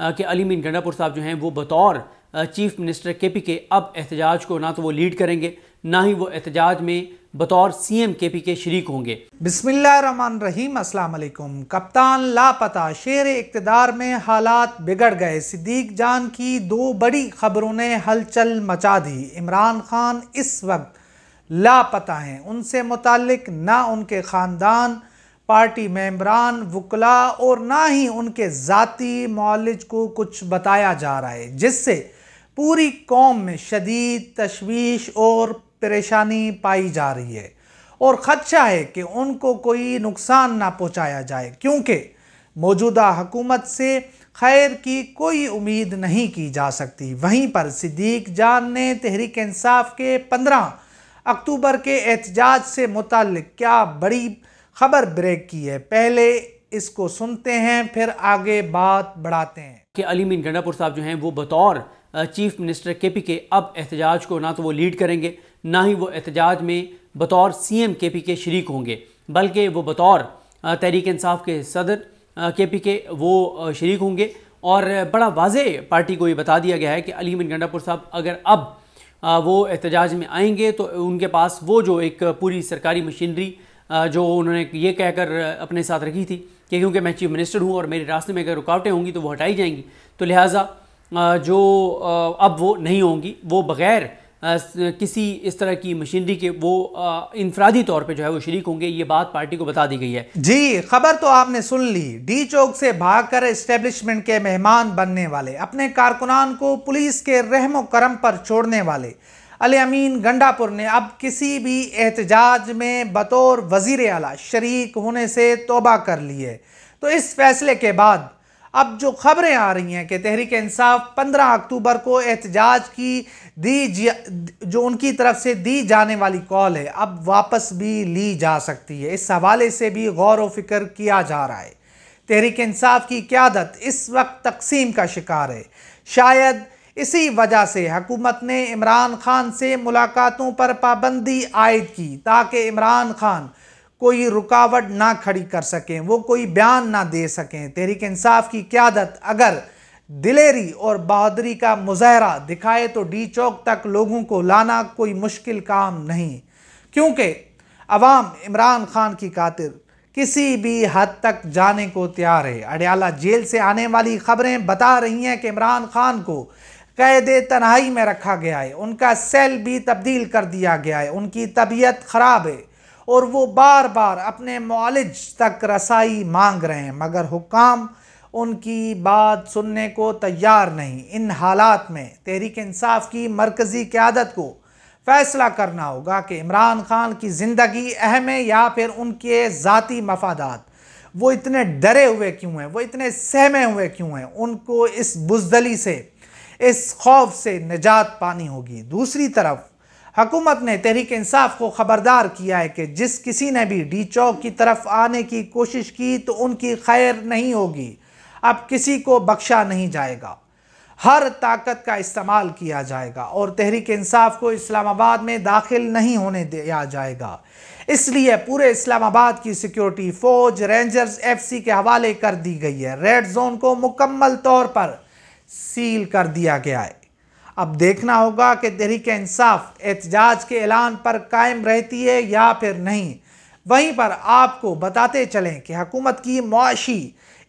कि अली मीन गंडापुर साहब जो हैं वो बतौर चीफ मिनिस्टर के पी के अब एहतजाज को ना तो वो लीड करेंगे ना ही वो एहतजाज में बतौर सी एम के पी के शरीक होंगे बिसमान रहीम असलकुम कप्तान लापता शेर इकतदार में हालात बिगड़ गए सिद्दीक जान की दो बड़ी खबरों ने हलचल मचा दी इमरान खान इस वक्त लापता हैं उनसे मुतल ना उनके ख़ानदान पार्टी मेम्बरान वकला और ना ही उनके ज़ाती मौलज को कुछ बताया जा रहा है जिससे पूरी कौम में शदीद तशवीश और परेशानी पाई जा रही है और ख़दशा है कि उनको कोई नुकसान ना पहुँचाया जाए क्योंकि मौजूदा हकूमत से खैर की कोई उम्मीद नहीं की जा सकती वहीं पर सिद्दीक जान ने तहरीक इंसाफ के पंद्रह अक्टूबर के एहतजाज से मुतल क्या बड़ी खबर ब्रेक की है पहले इसको सुनते हैं फिर आगे बात बढ़ाते हैं कि अली मीन गंडापुर साहब जो हैं वो बतौर चीफ मिनिस्टर के पी के अब एहतजाज को ना तो वो लीड करेंगे ना ही वो एहतजाज में बतौर सी एम के पी के शरीक होंगे बल्कि वो बतौर तहरीक इंसाफ के सदर के पी के वो शरीक होंगे और बड़ा वाज पार्टी को ये बता दिया गया है कि अली मीन गंडापुर साहब अगर अब वो एहतजाज में आएंगे तो उनके पास वो जो एक पूरी सरकारी मशीनरी जो उन्होंने ये कहकर अपने साथ रखी थी कि क्योंकि मैं चीफ मिनिस्टर हूँ और मेरे रास्ते में अगर रुकावटें होंगी तो वो हटाई जाएंगी तो लिहाजा जो अब वो नहीं होंगी वो बग़ैर किसी इस तरह की मशीनरी के वो इनफरादी तौर पे जो है वो शरीक होंगे ये बात पार्टी को बता दी गई है जी खबर तो आपने सुन ली डी चौक से भागकर इस्टेब्लिशमेंट के मेहमान बनने वाले अपने कारकुनान को पुलिस के रहम करम पर छोड़ने वाले अलमीन गंडापुर ने अब किसी भी एहतजाज में बतौर वज़ी अला शरीक होने से तोबा कर ली है तो इस फैसले के बाद अब जो खबरें आ रही हैं कि तहरीक इंसाफ 15 अक्टूबर को एहतजाज की दी जो उनकी तरफ से दी जाने वाली कॉल है अब वापस भी ली जा सकती है इस हवाले से भी गौर व फिक्र किया जा रहा है तहरीक इंसाफ की क्यादत इस वक्त तकसीम का शिकार है शायद इसी वजह से हकूमत ने इमरान खान से मुलाकातों पर पाबंदी आयद की ताकि इमरान खान कोई रुकावट ना खड़ी कर सकें वो कोई बयान ना दे सकें तहरीक इंसाफ की क्यादत अगर दिलेरी और बहादुरी का मुजाहरा दिखाए तो डी चौक तक लोगों को लाना कोई मुश्किल काम नहीं क्योंकि अवाम इमरान खान की कातिर किसी भी हद तक जाने को तैयार है अडयाला जेल से आने वाली खबरें बता रही हैं कि इमरान खान को कैद तनहाई में रखा गया है उनका सेल भी तब्दील कर दिया गया है उनकी तबीयत ख़राब है और वो बार बार अपने मालिज तक रसाई मांग रहे हैं मगर हुकाम उनकी बात सुनने को तैयार नहीं इन हालात में तहरीक इंसाफ की मरकज़ी क्यादत को फैसला करना होगा कि इमरान खान की ज़िंदगी अहम है या फिर उनके ज़ाती मफादात वो इतने डरे हुए क्यों हैं वो इतने सहमे हुए क्यों हैं उनको इस बुजदली से इस खौफ से निजात पानी होगी दूसरी तरफ हकूमत ने तहरीक इंसाफ को ख़बरदार किया है कि जिस किसी ने भी डी चौक की तरफ आने की कोशिश की तो उनकी खैर नहीं होगी अब किसी को बख्शा नहीं जाएगा हर ताकत का इस्तेमाल किया जाएगा और तहरीक इंसाफ को इस्लामाबाद में दाखिल नहीं होने दिया जाएगा इसलिए पूरे इस्लामाबाद की सिक्योरिटी फ़ौज रेंजर्स एफसी के हवाले कर दी गई है रेड जोन को मुकम्मल तौर पर सील कर दिया गया है अब देखना होगा कि तहरीक इंसाफ एहतजाज के ऐलान पर कायम रहती है या फिर नहीं वहीं पर आपको बताते चलें कि हकूमत की मुआशी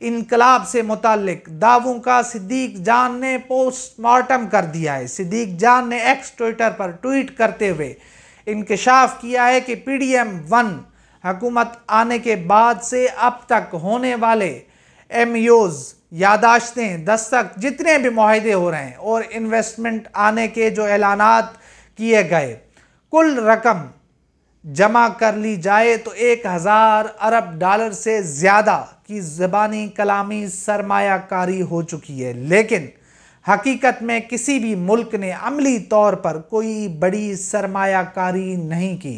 इनकलाब से मुतक दावों का सिद्दीक जान ने पोस्टमार्टम कर दिया है सिद्दीक जान ने एक्स ट्विटर पर ट्वीट करते हुए इंकशाफ किया है कि पी डी एम वन हकूमत आने के बाद से अब तक होने वाले एम यूज़ यादाश्तें दस्तक जितने भी माहदे हो रहे हैं और इन्वेस्टमेंट आने के जो ऐलान किए गए कुल रकम जमा कर ली जाए तो एक हज़ार अरब डॉलर से ज़्यादा की ज़बानी कलामी सरमाकारी हो चुकी है लेकिन हकीकत में किसी भी मुल्क ने अमली तौर पर कोई बड़ी सरमाकारी नहीं की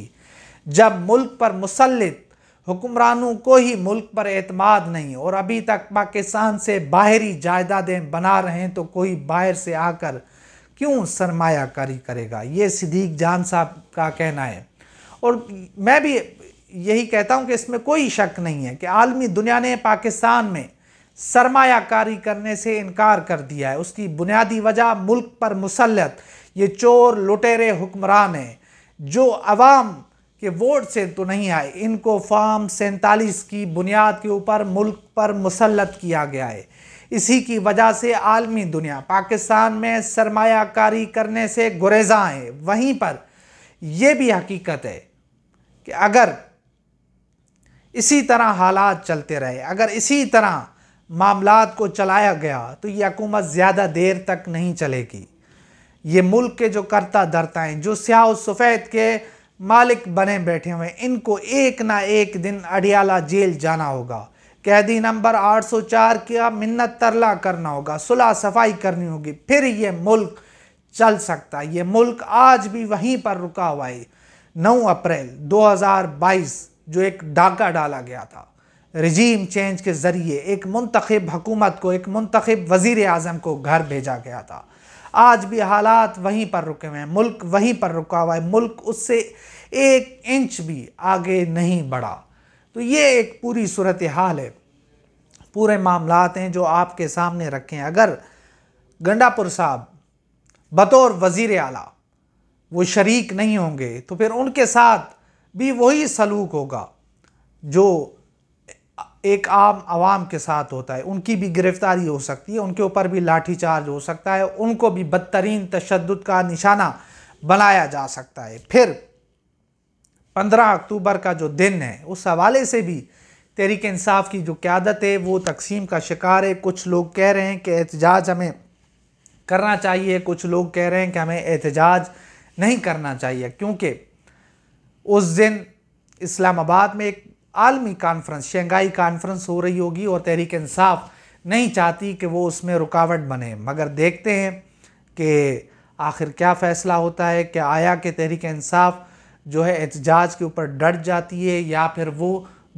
जब मुल्क पर मुसलित हुक्मरानों को ही मुल्क पर एतमाद नहीं और अभी तक पाकिस्तान से बाहरी जायदादें बना रहे हैं तो कोई बाहर से आकर क्यों सरमायाकारी करेगा ये सिद्दीक जान साहब का कहना है और मैं भी यही कहता हूँ कि इसमें कोई शक नहीं है कि आलमी दुनिया ने पाकिस्तान में सरमायाकारी करने से इनकार कर दिया है उसकी बुनियादी वजह मुल्क पर मुसलत ये चोर लुटेरे हुक्मरान हैं जो आवाम कि वोट से तो नहीं आए इनको फॉर्म सैंतालीस की बुनियाद के ऊपर मुल्क पर मुसलत किया गया है इसी की वजह से आलमी दुनिया पाकिस्तान में सरमाकारी करने से गुरेजा है वहीं पर यह भी हकीकत है कि अगर इसी तरह हालात चलते रहे अगर इसी तरह मामला को चलाया गया तो ये हकूमत ज़्यादा देर तक नहीं चलेगी ये मुल्क के जो करता दरता हैं जो स्याह सफ़ेद के मालिक बने बैठे हुए इनको एक ना एक दिन अडियाला जेल जाना होगा कैदी नंबर 804 का मिन्नत तरला करना होगा सुलह सफाई करनी होगी फिर ये मुल्क चल सकता है ये मुल्क आज भी वहीं पर रुका हुआ है 9 अप्रैल 2022 जो एक डाका डाला गया था रजीम चेंज के ज़रिए एक मुंतखब हकूमत को एक मुंतखब वज़ी अजम को घर भेजा गया था आज भी हालात वहीं पर रुके हुए हैं मुल्क वहीं पर रुका हुआ है मुल्क उससे एक इंच भी आगे नहीं बढ़ा तो ये एक पूरी सूरत हाल है पूरे मामलात हैं जो आपके सामने रखे हैं अगर गंडापुर साहब बतौर वज़ी अला वो शरीक नहीं होंगे तो फिर उनके साथ भी वही सलूक होगा जो एक आम आवाम के साथ होता है उनकी भी गिरफ्तारी हो सकती है उनके ऊपर भी लाठी चार्ज हो सकता है उनको भी बदतरीन तशद का निशाना बनाया जा सकता है फिर 15 अक्टूबर का जो दिन है उस हवाले से भी तहरीक इंसाफ की जो क्यादत है वो तकसीम का शिकार है कुछ लोग कह रहे हैं कि एहतजाज हमें करना चाहिए कुछ लोग कह रहे हैं कि हमें एहतजाज नहीं करना चाहिए क्योंकि उस दिन इस्लामाबाद में एक आलमी कॉन्फ्रेंस शंघाई कॉन्फ्रेंस हो रही होगी और तहरीक इंसाफ नहीं चाहती कि वो उसमें रुकावट बने मगर देखते हैं कि आखिर क्या फ़ैसला होता है कि आया कि तहरीक इंसाफ जो है एहतजाज के ऊपर डट जाती है या फिर वो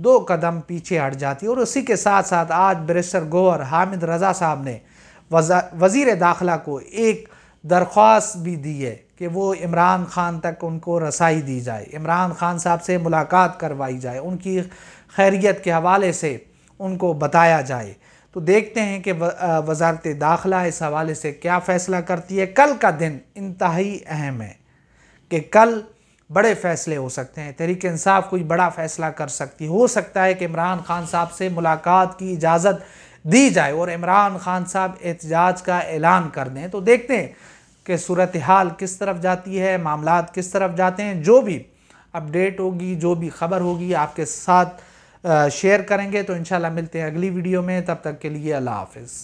दो कदम पीछे हट जाती है और उसी के साथ साथ आज बरिस्टर गोवर हामिद रज़ा साहब ने वजा वज़ी दाखिला को एक दरख्वास्त भी दी है कि वो इमरान ख़ान तक उनको रसाई दी जाए इमरान ख़ान साहब से मुलाकात करवाई जाए उनकी खैरियत के हवाले से उनको बताया जाए तो देखते हैं कि वजारत दाखिला इस हवाले से क्या फ़ैसला करती है कल का दिन इंतहाई अहम है कि कल बड़े फ़ैसले हो सकते हैं तहरीक इंसाफ कोई बड़ा फ़ैसला कर सकती हो सकता है कि इमरान खान साहब से मुलाकात की इजाज़त दी जाए और इमरान खान साहब एहतजाज का ऐलान कर दें तो देखते हैं कि सूरत हाल किस तरफ जाती है मामला किस तरफ जाते हैं जो भी अपडेट होगी जो भी खबर होगी आपके साथ शेयर करेंगे तो इंशाल्लाह मिलते हैं अगली वीडियो में तब तक के लिए अल्लाह हाफिज़